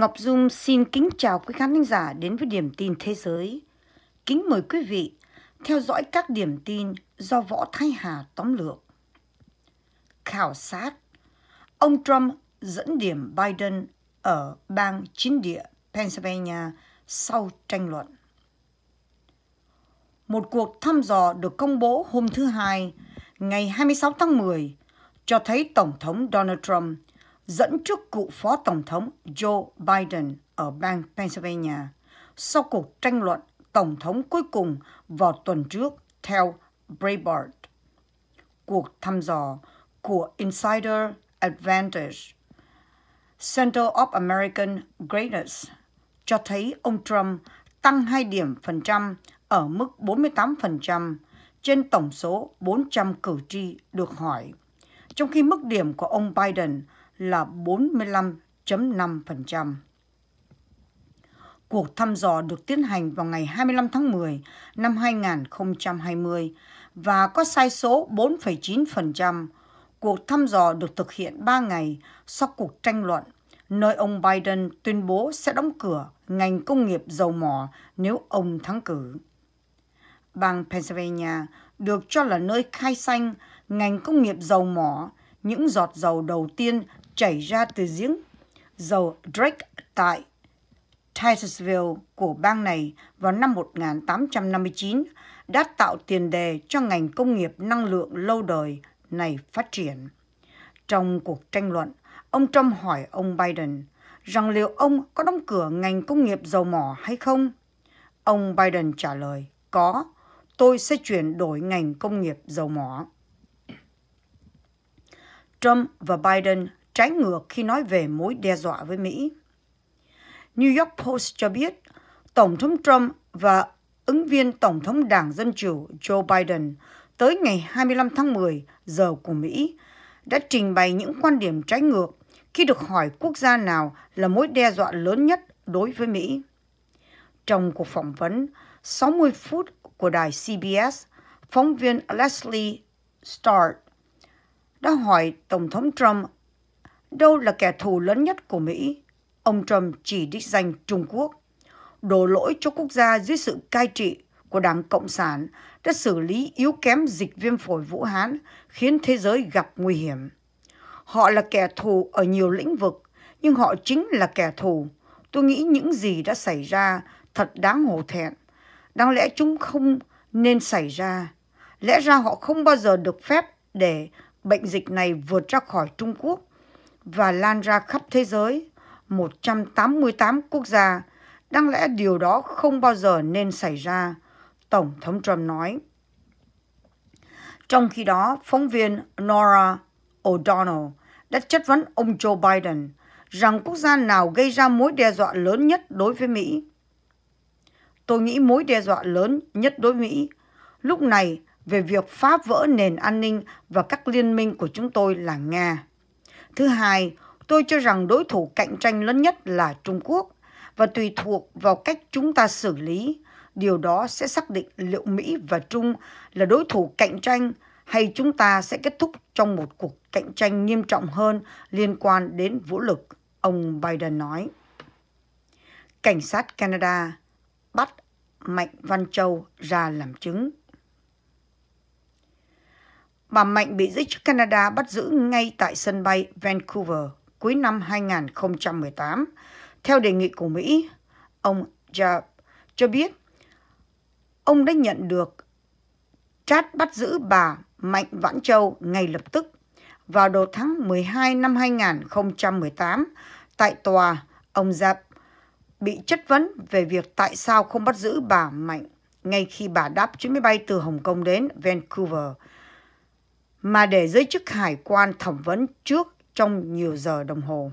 Ngọc Dung xin kính chào quý khán thính giả đến với điểm tin thế giới. Kính mời quý vị theo dõi các điểm tin do Võ Thái Hà tóm lược. Khảo sát Ông Trump dẫn điểm Biden ở bang chính địa Pennsylvania sau tranh luận. Một cuộc thăm dò được công bố hôm thứ Hai, ngày 26 tháng 10, cho thấy Tổng thống Donald Trump – dẫn trước cựu phó tổng thống Joe Biden ở bang Pennsylvania sau cuộc tranh luận tổng thống cuối cùng vào tuần trước theo Breitbart. Cuộc thăm dò của Insider Advantage, Center of American Greatness, cho thấy ông Trump tăng 2 điểm phần trăm ở mức 48% trên tổng số 400 cử tri được hỏi, trong khi mức điểm của ông Biden là 45.5%. Cuộc thăm dò được tiến hành vào ngày 25 tháng 10 năm 2020 và có sai số 4,9%. Cuộc thăm dò được thực hiện 3 ngày sau cuộc tranh luận nơi ông Biden tuyên bố sẽ đóng cửa ngành công nghiệp dầu mỏ nếu ông thắng cử. Bang Pennsylvania được cho là nơi khai xanh ngành công nghiệp dầu mỏ, những giọt dầu đầu tiên chảy ra từ giếng dầu Drake tại Titusville của bang này vào năm 1859 đã tạo tiền đề cho ngành công nghiệp năng lượng lâu đời này phát triển. Trong cuộc tranh luận, ông Trump hỏi ông Biden rằng liệu ông có đóng cửa ngành công nghiệp dầu mỏ hay không? Ông Biden trả lời, có, tôi sẽ chuyển đổi ngành công nghiệp dầu mỏ. Trump và Biden trái ngược khi nói về mối đe dọa với Mỹ. New York Post cho biết Tổng thống Trump và ứng viên Tổng thống Đảng Dân Chủ Joe Biden tới ngày 25 tháng 10 giờ của Mỹ đã trình bày những quan điểm trái ngược khi được hỏi quốc gia nào là mối đe dọa lớn nhất đối với Mỹ. Trong cuộc phỏng vấn 60 phút của đài CBS, phóng viên Leslie Starr đã hỏi Tổng thống Trump đâu là kẻ thù lớn nhất của Mỹ, ông Trump chỉ đích danh Trung Quốc, đổ lỗi cho quốc gia dưới sự cai trị của Đảng Cộng sản đã xử lý yếu kém dịch viêm phổi Vũ Hán khiến thế giới gặp nguy hiểm. Họ là kẻ thù ở nhiều lĩnh vực, nhưng họ chính là kẻ thù. Tôi nghĩ những gì đã xảy ra thật đáng hổ thẹn. Đáng lẽ chúng không nên xảy ra. Lẽ ra họ không bao giờ được phép để bệnh dịch này vượt ra khỏi Trung Quốc và lan ra khắp thế giới, 188 quốc gia. Đáng lẽ điều đó không bao giờ nên xảy ra, Tổng thống Trump nói. Trong khi đó, phóng viên Nora O'Donnell đã chất vấn ông Joe Biden rằng quốc gia nào gây ra mối đe dọa lớn nhất đối với Mỹ. Tôi nghĩ mối đe dọa lớn nhất đối với Mỹ lúc này về việc phá vỡ nền an ninh và các liên minh của chúng tôi là Nga. Thứ hai, tôi cho rằng đối thủ cạnh tranh lớn nhất là Trung Quốc và tùy thuộc vào cách chúng ta xử lý, điều đó sẽ xác định liệu Mỹ và Trung là đối thủ cạnh tranh hay chúng ta sẽ kết thúc trong một cuộc cạnh tranh nghiêm trọng hơn liên quan đến vũ lực, ông Biden nói. Cảnh sát Canada bắt Mạnh Văn Châu ra làm chứng bà Mạnh bị giới chức Canada bắt giữ ngay tại sân bay Vancouver cuối năm 2018, theo đề nghị của Mỹ. Ông Jab cho biết ông đã nhận được chat bắt giữ bà Mạnh Vãn Châu ngay lập tức vào đầu tháng 12 năm 2018 tại tòa, ông Giáp bị chất vấn về việc tại sao không bắt giữ bà Mạnh ngay khi bà đáp chuyến máy bay từ Hồng Kông đến Vancouver mà để giới chức hải quan thẩm vấn trước trong nhiều giờ đồng hồ.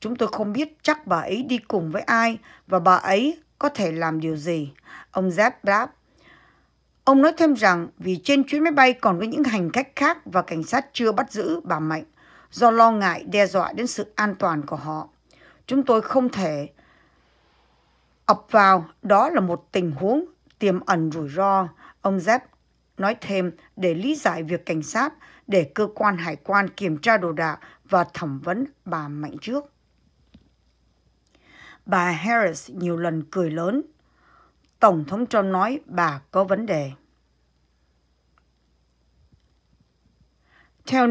Chúng tôi không biết chắc bà ấy đi cùng với ai và bà ấy có thể làm điều gì. Ông Zep đáp. Ông nói thêm rằng vì trên chuyến máy bay còn có những hành khách khác và cảnh sát chưa bắt giữ bà Mạnh do lo ngại đe dọa đến sự an toàn của họ. Chúng tôi không thể ập vào, đó là một tình huống tiềm ẩn rủi ro, ông Zep nói thêm để lý giải việc cảnh sát để cơ quan hải quan kiểm tra đồ đạc và thẩm vấn bà Mạnh trước. Bà Harris nhiều lần cười lớn. Tổng thống Trump nói bà có vấn đề. Theo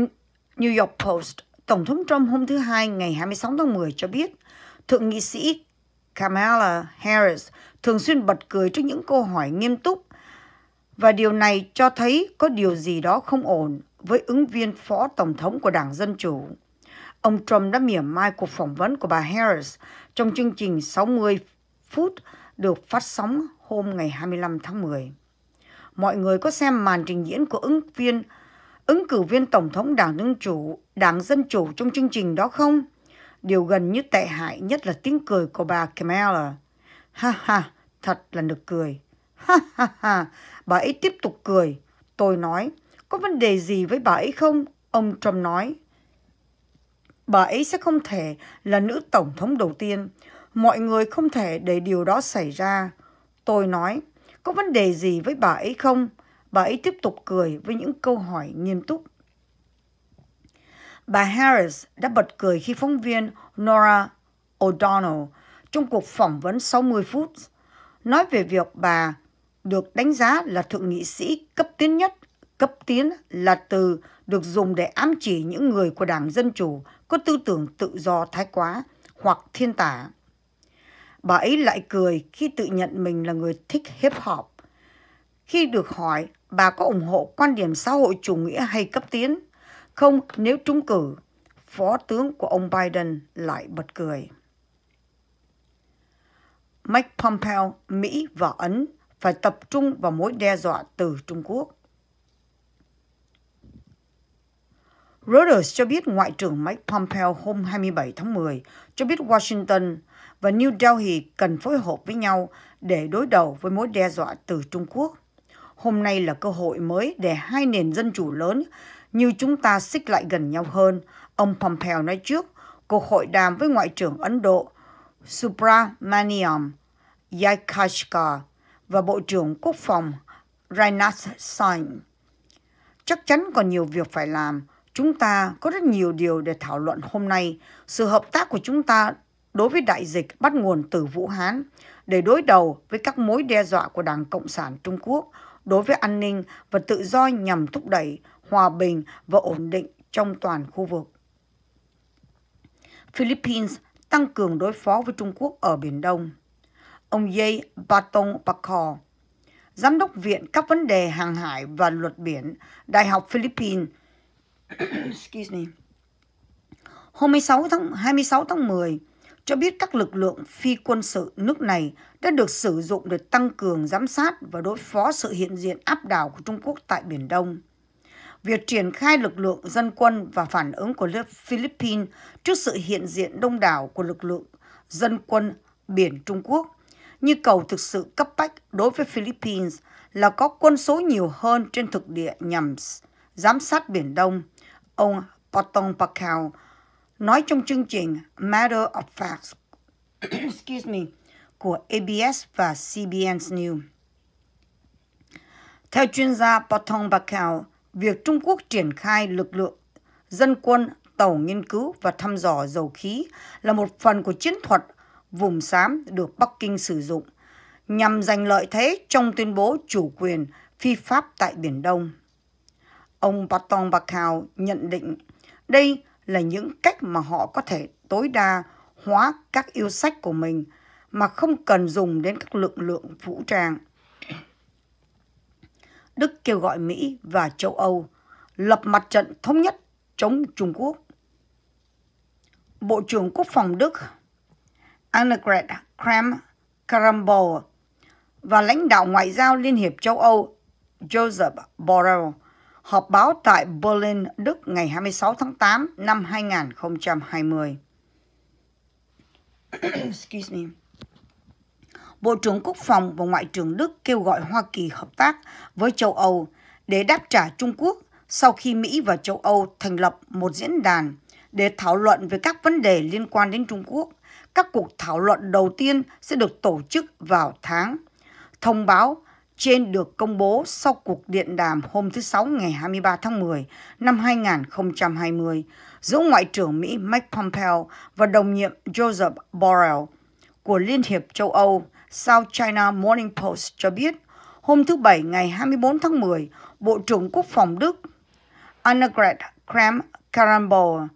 New York Post, Tổng thống Trump hôm thứ Hai ngày 26 tháng 10 cho biết, Thượng nghị sĩ Kamala Harris thường xuyên bật cười trước những câu hỏi nghiêm túc và điều này cho thấy có điều gì đó không ổn với ứng viên phó tổng thống của Đảng Dân Chủ. Ông Trump đã mỉa mai cuộc phỏng vấn của bà Harris trong chương trình 60 phút được phát sóng hôm ngày 25 tháng 10. Mọi người có xem màn trình diễn của ứng viên ứng cử viên tổng thống Đảng Dân Chủ, Đảng Dân Chủ trong chương trình đó không? Điều gần như tệ hại nhất là tiếng cười của bà Kamala. Ha ha, thật là nực cười. Ha ha ha, Bà ấy tiếp tục cười. Tôi nói, có vấn đề gì với bà ấy không? Ông Trump nói. Bà ấy sẽ không thể là nữ tổng thống đầu tiên. Mọi người không thể để điều đó xảy ra. Tôi nói, có vấn đề gì với bà ấy không? Bà ấy tiếp tục cười với những câu hỏi nghiêm túc. Bà Harris đã bật cười khi phóng viên Nora O'Donnell trong cuộc phỏng vấn 60 phút nói về việc bà được đánh giá là thượng nghị sĩ cấp tiến nhất. Cấp tiến là từ được dùng để ám chỉ những người của Đảng Dân Chủ có tư tưởng tự do thái quá hoặc thiên tả. Bà ấy lại cười khi tự nhận mình là người thích hip hop. Khi được hỏi bà có ủng hộ quan điểm xã hội chủ nghĩa hay cấp tiến, không nếu trúng cử, phó tướng của ông Biden lại bật cười. Mike Pompeo, Mỹ và Ấn phải tập trung vào mối đe dọa từ Trung Quốc. Reuters cho biết Ngoại trưởng Mike Pompeo hôm 27 tháng 10 cho biết Washington và New Delhi cần phối hợp với nhau để đối đầu với mối đe dọa từ Trung Quốc. Hôm nay là cơ hội mới để hai nền dân chủ lớn như chúng ta xích lại gần nhau hơn, ông Pompeo nói trước cuộc hội đàm với Ngoại trưởng Ấn Độ Subramaniam Jaikashkar và Bộ trưởng Quốc phòng Reinhard Sein. Chắc chắn còn nhiều việc phải làm. Chúng ta có rất nhiều điều để thảo luận hôm nay. Sự hợp tác của chúng ta đối với đại dịch bắt nguồn từ Vũ Hán để đối đầu với các mối đe dọa của Đảng Cộng sản Trung Quốc đối với an ninh và tự do nhằm thúc đẩy hòa bình và ổn định trong toàn khu vực. Philippines tăng cường đối phó với Trung Quốc ở Biển Đông ông Jay Batong Pakor, Giám đốc Viện các vấn đề hàng hải và luật biển, Đại học Philippines. Excuse me. Hôm 26 tháng, 26 tháng 10, cho biết các lực lượng phi quân sự nước này đã được sử dụng để tăng cường giám sát và đối phó sự hiện diện áp đảo của Trung Quốc tại Biển Đông. Việc triển khai lực lượng dân quân và phản ứng của Philippines trước sự hiện diện đông đảo của lực lượng dân quân biển Trung Quốc nhu cầu thực sự cấp bách đối với Philippines là có quân số nhiều hơn trên thực địa nhằm giám sát Biển Đông, ông Patong Pacquiao nói trong chương trình Matter of Facts excuse me, của ABS và CBN News. Theo chuyên gia Patong Pacquiao, việc Trung Quốc triển khai lực lượng dân quân tàu nghiên cứu và thăm dò dầu khí là một phần của chiến thuật vùng xám được Bắc Kinh sử dụng nhằm giành lợi thế trong tuyên bố chủ quyền phi pháp tại Biển Đông. Ông Patong Bakao nhận định đây là những cách mà họ có thể tối đa hóa các yêu sách của mình mà không cần dùng đến các lực lượng vũ trang. Đức kêu gọi Mỹ và châu Âu lập mặt trận thống nhất chống Trung Quốc. Bộ trưởng Quốc phòng Đức Annegret Kramp-Karrenbauer và lãnh đạo ngoại giao Liên hiệp châu Âu Joseph Borrell họp báo tại Berlin, Đức ngày 26 tháng 8 năm 2020. Excuse me. Bộ trưởng Quốc phòng và Ngoại trưởng Đức kêu gọi Hoa Kỳ hợp tác với châu Âu để đáp trả Trung Quốc sau khi Mỹ và châu Âu thành lập một diễn đàn để thảo luận về các vấn đề liên quan đến Trung Quốc các cuộc thảo luận đầu tiên sẽ được tổ chức vào tháng. Thông báo trên được công bố sau cuộc điện đàm hôm thứ Sáu ngày 23 tháng 10 năm 2020 giữa Ngoại trưởng Mỹ Mike Pompeo và đồng nhiệm Joseph Borrell của Liên hiệp châu Âu South China Morning Post cho biết hôm thứ Bảy ngày 24 tháng 10, Bộ trưởng Quốc phòng Đức Annegret Kramp-Karrenbauer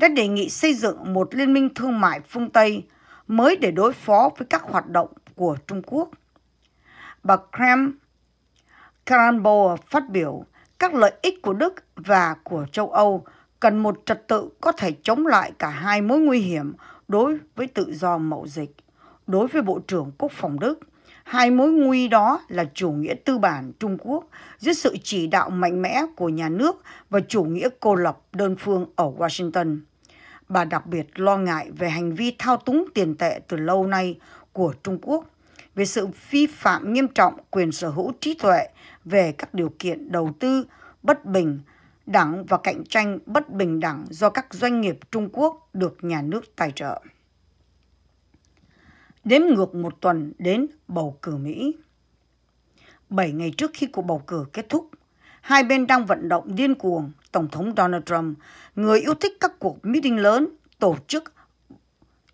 đã đề nghị xây dựng một liên minh thương mại phương Tây mới để đối phó với các hoạt động của Trung Quốc. Bà Krem Karanboer phát biểu các lợi ích của Đức và của châu Âu cần một trật tự có thể chống lại cả hai mối nguy hiểm đối với tự do mậu dịch. Đối với Bộ trưởng Quốc phòng Đức, hai mối nguy đó là chủ nghĩa tư bản Trung Quốc dưới sự chỉ đạo mạnh mẽ của nhà nước và chủ nghĩa cô lập đơn phương ở Washington. Bà đặc biệt lo ngại về hành vi thao túng tiền tệ từ lâu nay của Trung Quốc, về sự vi phạm nghiêm trọng quyền sở hữu trí tuệ về các điều kiện đầu tư bất bình đẳng và cạnh tranh bất bình đẳng do các doanh nghiệp Trung Quốc được nhà nước tài trợ. Đếm ngược một tuần đến bầu cử Mỹ. Bảy ngày trước khi cuộc bầu cử kết thúc, hai bên đang vận động điên cuồng Tổng thống Donald Trump, người yêu thích các cuộc meeting lớn, tổ chức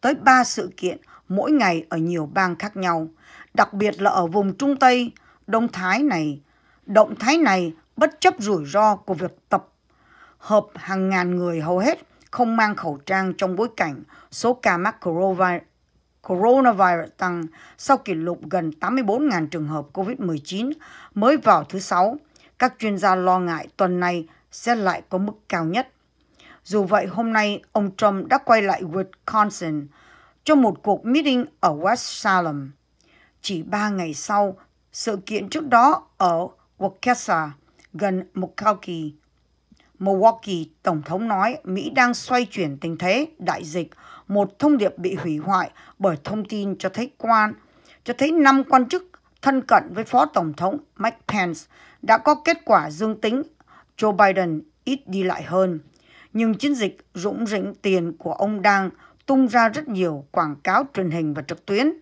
tới 3 sự kiện mỗi ngày ở nhiều bang khác nhau, đặc biệt là ở vùng Trung Tây, Đông Thái này. Động thái này bất chấp rủi ro của việc tập hợp hàng ngàn người hầu hết không mang khẩu trang trong bối cảnh số ca mắc coronavirus tăng sau kỷ lục gần 84.000 trường hợp COVID-19 mới vào thứ Sáu. Các chuyên gia lo ngại tuần này sẽ lại có mức cao nhất. Dù vậy, hôm nay ông Trump đã quay lại Wisconsin cho một cuộc meeting ở West Salem. Chỉ ba ngày sau, sự kiện trước đó ở Wakasa, gần Milwaukee. Milwaukee, Tổng thống nói Mỹ đang xoay chuyển tình thế đại dịch, một thông điệp bị hủy hoại bởi thông tin cho thấy quan, cho thấy năm quan chức thân cận với Phó Tổng thống Mike Pence đã có kết quả dương tính Joe Biden ít đi lại hơn. Nhưng chiến dịch rủng rỉnh tiền của ông đang tung ra rất nhiều quảng cáo truyền hình và trực tuyến.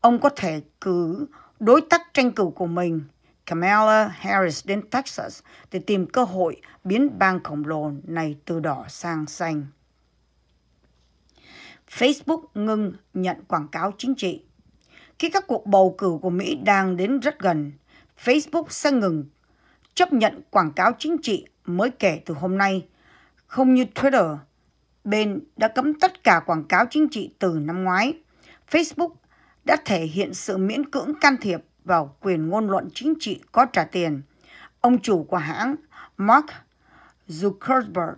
Ông có thể cử đối tác tranh cử của mình, Kamala Harris đến Texas để tìm cơ hội biến bang khổng lồ này từ đỏ sang xanh. Facebook ngưng nhận quảng cáo chính trị. Khi các cuộc bầu cử của Mỹ đang đến rất gần, Facebook sẽ ngừng chấp nhận quảng cáo chính trị mới kể từ hôm nay, không như Twitter. Bên đã cấm tất cả quảng cáo chính trị từ năm ngoái. Facebook đã thể hiện sự miễn cưỡng can thiệp vào quyền ngôn luận chính trị có trả tiền. Ông chủ của hãng Mark Zuckerberg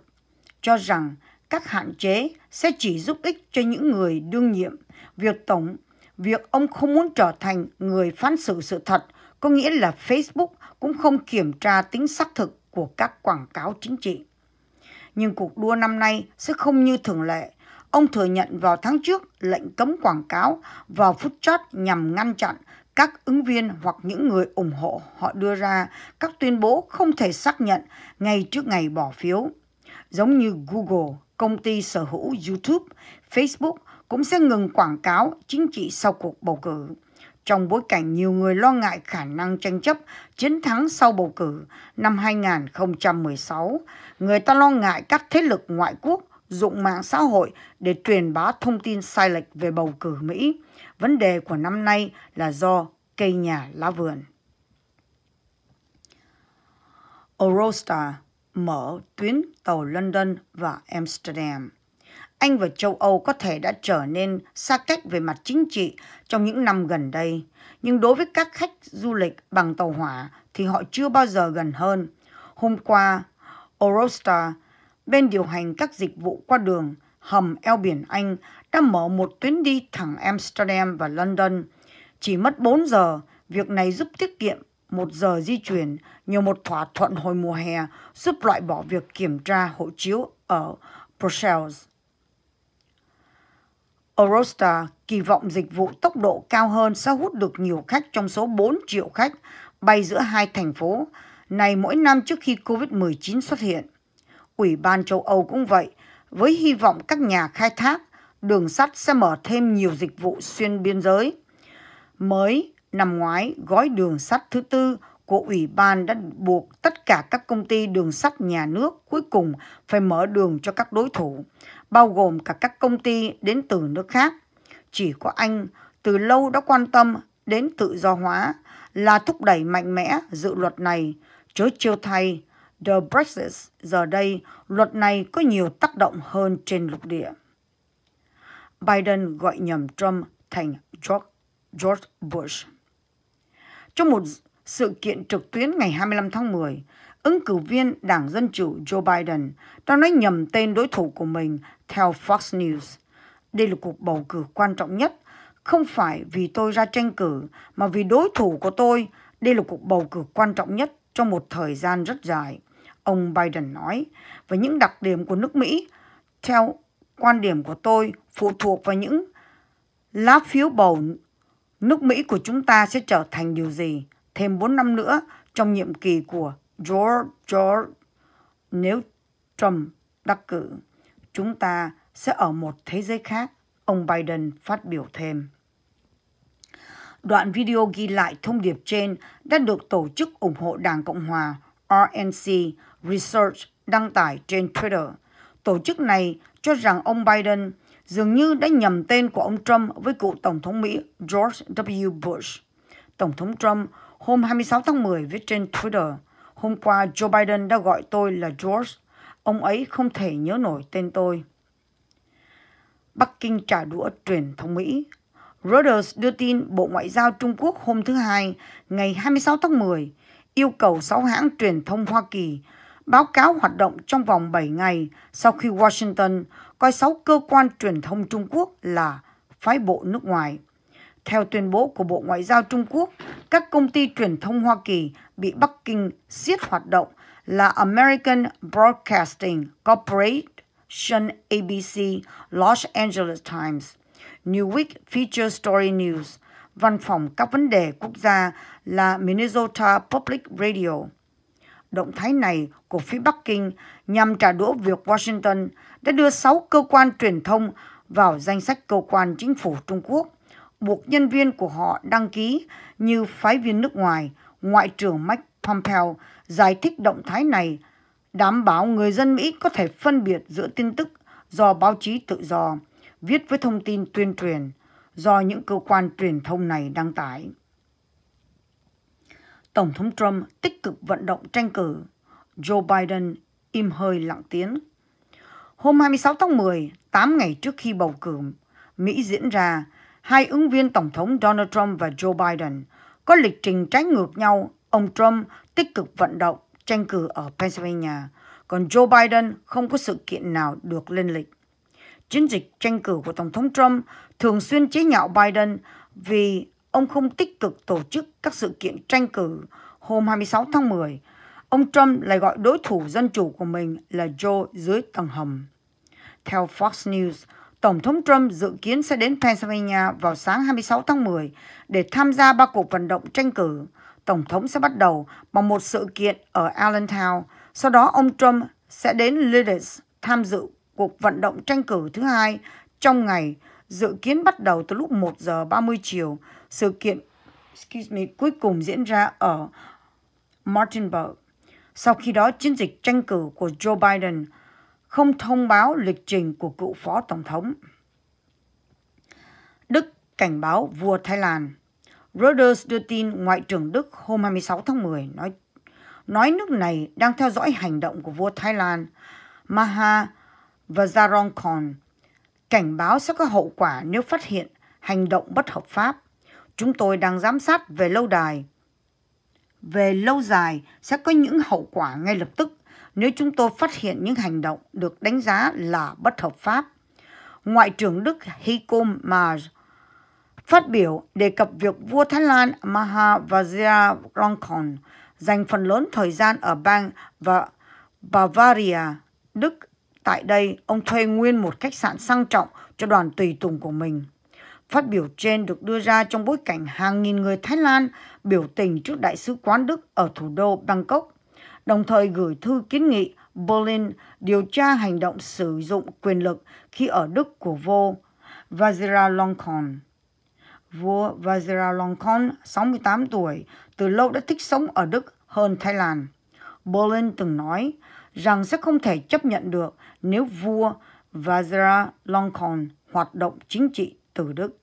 cho rằng các hạn chế sẽ chỉ giúp ích cho những người đương nhiệm. Việc tổng, việc ông không muốn trở thành người phán xử sự thật có nghĩa là Facebook cũng không kiểm tra tính xác thực của các quảng cáo chính trị. Nhưng cuộc đua năm nay sẽ không như thường lệ. Ông thừa nhận vào tháng trước lệnh cấm quảng cáo vào phút chót nhằm ngăn chặn các ứng viên hoặc những người ủng hộ họ đưa ra các tuyên bố không thể xác nhận ngay trước ngày bỏ phiếu. Giống như Google, công ty sở hữu YouTube, Facebook cũng sẽ ngừng quảng cáo chính trị sau cuộc bầu cử trong bối cảnh nhiều người lo ngại khả năng tranh chấp chiến thắng sau bầu cử năm 2016. Người ta lo ngại các thế lực ngoại quốc dụng mạng xã hội để truyền bá thông tin sai lệch về bầu cử Mỹ. Vấn đề của năm nay là do cây nhà lá vườn. Eurostar mở tuyến tàu London và Amsterdam. Anh và châu Âu có thể đã trở nên xa cách về mặt chính trị trong những năm gần đây, nhưng đối với các khách du lịch bằng tàu hỏa thì họ chưa bao giờ gần hơn. Hôm qua, Eurostar, bên điều hành các dịch vụ qua đường, hầm eo biển Anh, đã mở một tuyến đi thẳng Amsterdam và London. Chỉ mất 4 giờ, việc này giúp tiết kiệm một giờ di chuyển nhờ một thỏa thuận hồi mùa hè giúp loại bỏ việc kiểm tra hộ chiếu ở Brussels. Eurostar kỳ vọng dịch vụ tốc độ cao hơn sẽ hút được nhiều khách trong số 4 triệu khách bay giữa hai thành phố này mỗi năm trước khi COVID-19 xuất hiện. Ủy ban châu Âu cũng vậy, với hy vọng các nhà khai thác đường sắt sẽ mở thêm nhiều dịch vụ xuyên biên giới. Mới năm ngoái, gói đường sắt thứ tư của Ủy ban đã buộc tất cả các công ty đường sắt nhà nước cuối cùng phải mở đường cho các đối thủ bao gồm cả các công ty đến từ nước khác. Chỉ có Anh từ lâu đã quan tâm đến tự do hóa là thúc đẩy mạnh mẽ dự luật này. Chớ chiêu thay, The Brexit giờ đây luật này có nhiều tác động hơn trên lục địa. Biden gọi nhầm Trump thành George, George Bush. Trong một sự kiện trực tuyến ngày 25 tháng 10, ứng cử viên Đảng Dân Chủ Joe Biden đã nói nhầm tên đối thủ của mình theo Fox News, đây là cuộc bầu cử quan trọng nhất, không phải vì tôi ra tranh cử mà vì đối thủ của tôi. Đây là cuộc bầu cử quan trọng nhất trong một thời gian rất dài, ông Biden nói. Và những đặc điểm của nước Mỹ, theo quan điểm của tôi, phụ thuộc vào những lá phiếu bầu nước Mỹ của chúng ta sẽ trở thành điều gì thêm 4 năm nữa trong nhiệm kỳ của George George nếu Trump đắc cử chúng ta sẽ ở một thế giới khác, ông Biden phát biểu thêm. Đoạn video ghi lại thông điệp trên đã được Tổ chức ủng hộ Đảng Cộng Hòa RNC Research đăng tải trên Twitter. Tổ chức này cho rằng ông Biden dường như đã nhầm tên của ông Trump với cựu Tổng thống Mỹ George W. Bush. Tổng thống Trump hôm 26 tháng 10 viết trên Twitter, hôm qua Joe Biden đã gọi tôi là George Ông ấy không thể nhớ nổi tên tôi. Bắc Kinh trả đũa truyền thông Mỹ. Reuters đưa tin Bộ Ngoại giao Trung Quốc hôm thứ Hai, ngày 26 tháng 10, yêu cầu 6 hãng truyền thông Hoa Kỳ báo cáo hoạt động trong vòng 7 ngày sau khi Washington coi 6 cơ quan truyền thông Trung Quốc là phái bộ nước ngoài. Theo tuyên bố của Bộ Ngoại giao Trung Quốc, các công ty truyền thông Hoa Kỳ bị Bắc Kinh siết hoạt động là American Broadcasting Corporation ABC Los Angeles Times. New Newsweek Feature Story News, Văn phòng các vấn đề quốc gia là Minnesota Public Radio. Động thái này của phía Bắc Kinh nhằm trả đũa việc Washington đã đưa 6 cơ quan truyền thông vào danh sách cơ quan chính phủ Trung Quốc, buộc nhân viên của họ đăng ký như phái viên nước ngoài, Ngoại trưởng Mike Pompeo giải thích động thái này, đảm bảo người dân Mỹ có thể phân biệt giữa tin tức do báo chí tự do viết với thông tin tuyên truyền do những cơ quan truyền thông này đăng tải. Tổng thống Trump tích cực vận động tranh cử, Joe Biden im hơi lặng tiếng. Hôm 26 tháng 10, 8 ngày trước khi bầu cử, Mỹ diễn ra, hai ứng viên Tổng thống Donald Trump và Joe Biden có lịch trình trái ngược nhau Ông Trump tích cực vận động tranh cử ở Pennsylvania, còn Joe Biden không có sự kiện nào được lên lịch. Chiến dịch tranh cử của Tổng thống Trump thường xuyên chế nhạo Biden vì ông không tích cực tổ chức các sự kiện tranh cử hôm 26 tháng 10. Ông Trump lại gọi đối thủ dân chủ của mình là Joe dưới tầng hầm. Theo Fox News, Tổng thống Trump dự kiến sẽ đến Pennsylvania vào sáng 26 tháng 10 để tham gia ba cuộc vận động tranh cử. Tổng thống sẽ bắt đầu bằng một sự kiện ở Allentown. Sau đó ông Trump sẽ đến Leeds tham dự cuộc vận động tranh cử thứ hai trong ngày, dự kiến bắt đầu từ lúc 1 giờ 30 chiều. Sự kiện excuse me, cuối cùng diễn ra ở Martinburg. Sau khi đó, chiến dịch tranh cử của Joe Biden không thông báo lịch trình của cựu phó tổng thống. Đức cảnh báo vua Thái Lan Reuters đưa tin Ngoại trưởng Đức hôm 26 tháng 10 nói nói nước này đang theo dõi hành động của vua Thái Lan Maha Vajiralongkorn, cảnh báo sẽ có hậu quả nếu phát hiện hành động bất hợp pháp. Chúng tôi đang giám sát về lâu dài Về lâu dài sẽ có những hậu quả ngay lập tức nếu chúng tôi phát hiện những hành động được đánh giá là bất hợp pháp. Ngoại trưởng Đức Heiko Maas Phát biểu đề cập việc vua Thái Lan Maha Vajiralongkorn dành phần lớn thời gian ở bang và Bavaria, Đức. Tại đây, ông thuê nguyên một khách sạn sang trọng cho đoàn tùy tùng của mình. Phát biểu trên được đưa ra trong bối cảnh hàng nghìn người Thái Lan biểu tình trước Đại sứ quán Đức ở thủ đô Bangkok, đồng thời gửi thư kiến nghị Berlin điều tra hành động sử dụng quyền lực khi ở Đức của vô Vajiralongkorn vua Vajiralongkorn 68 tuổi, từ lâu đã thích sống ở Đức hơn Thái Lan. Bolin từng nói rằng sẽ không thể chấp nhận được nếu vua Vajiralongkorn hoạt động chính trị từ Đức.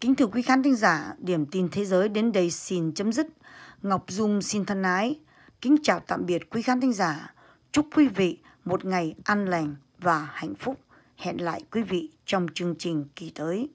Kính thưa quý khán thính giả, điểm tin thế giới đến đây xin chấm dứt. Ngọc Dung xin thân ái. Kính chào tạm biệt quý khán thính giả. Chúc quý vị một ngày an lành và hạnh phúc. Hẹn lại quý vị trong chương trình kỳ tới.